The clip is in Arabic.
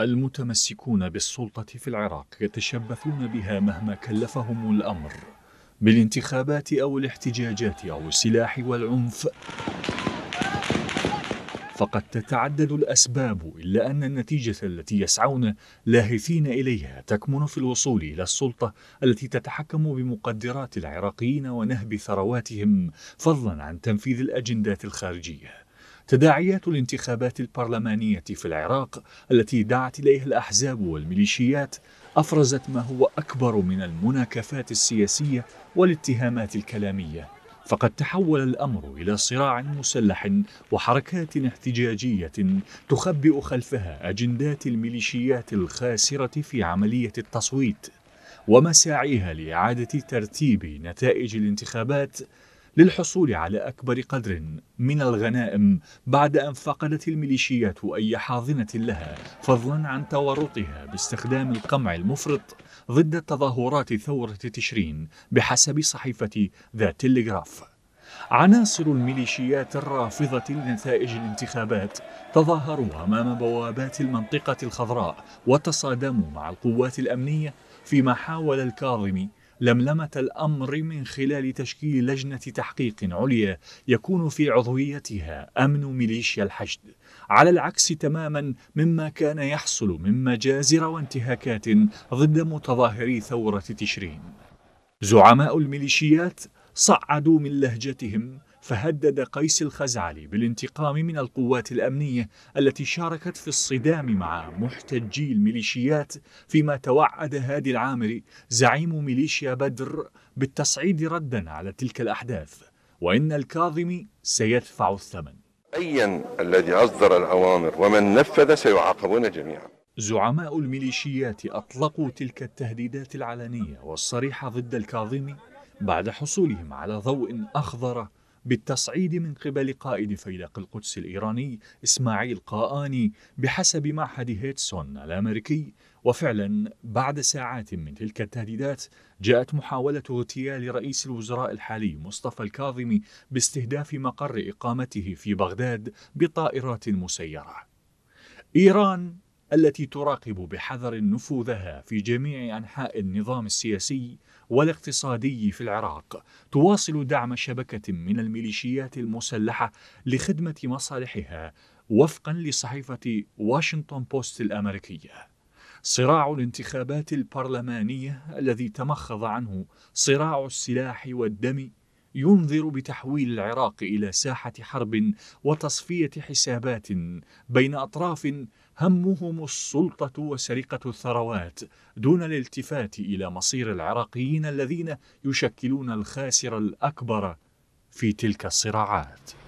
المتمسكون بالسلطة في العراق يتشبثون بها مهما كلفهم الأمر بالانتخابات أو الاحتجاجات أو السلاح والعنف فقد تتعدد الأسباب إلا أن النتيجة التي يسعون لاهثين إليها تكمن في الوصول إلى السلطة التي تتحكم بمقدرات العراقيين ونهب ثرواتهم فضلا عن تنفيذ الأجندات الخارجية تداعيات الانتخابات البرلمانية في العراق التي دعت إليها الأحزاب والميليشيات أفرزت ما هو أكبر من المناكفات السياسية والاتهامات الكلامية فقد تحول الأمر إلى صراع مسلح وحركات احتجاجية تخبئ خلفها أجندات الميليشيات الخاسرة في عملية التصويت ومساعيها لإعادة ترتيب نتائج الانتخابات للحصول على أكبر قدر من الغنائم بعد أن فقدت الميليشيات أي حاضنة لها فضلا عن تورطها باستخدام القمع المفرط ضد تظاهرات ثورة تشرين بحسب صحيفة ذا تلغراف عناصر الميليشيات الرافضة لنتائج الانتخابات تظاهروا أمام بوابات المنطقة الخضراء وتصادموا مع القوات الأمنية فيما حاول الكاظمي لملمة الأمر من خلال تشكيل لجنة تحقيق عليا يكون في عضويتها أمن ميليشيا الحشد على العكس تماما مما كان يحصل من مجازر وانتهاكات ضد متظاهري ثورة تشرين زعماء الميليشيات صعدوا من لهجتهم فهدد قيس الخزعلي بالانتقام من القوات الأمنية التي شاركت في الصدام مع محتجي الميليشيات فيما توعد هادي العامري زعيم ميليشيا بدر بالتصعيد ردا على تلك الأحداث وإن الكاظمي سيدفع الثمن أيا الذي أصدر الأوامر ومن نفذ سيعاقبون جميعا زعماء الميليشيات أطلقوا تلك التهديدات العلنية والصريحة ضد الكاظمي بعد حصولهم على ضوء أخضر بالتصعيد من قبل قائد فيلق القدس الإيراني إسماعيل قاآني بحسب معهد هيتسون الأمريكي وفعلا بعد ساعات من تلك التهديدات جاءت محاولة اغتيال رئيس الوزراء الحالي مصطفى الكاظمي باستهداف مقر إقامته في بغداد بطائرات مسيرة إيران التي تراقب بحذر نفوذها في جميع أنحاء النظام السياسي والاقتصادي في العراق تواصل دعم شبكة من الميليشيات المسلحة لخدمة مصالحها وفقا لصحيفة واشنطن بوست الأمريكية صراع الانتخابات البرلمانية الذي تمخض عنه صراع السلاح والدم ينذر بتحويل العراق الى ساحه حرب وتصفيه حسابات بين اطراف همهم السلطه وسرقه الثروات دون الالتفات الى مصير العراقيين الذين يشكلون الخاسر الاكبر في تلك الصراعات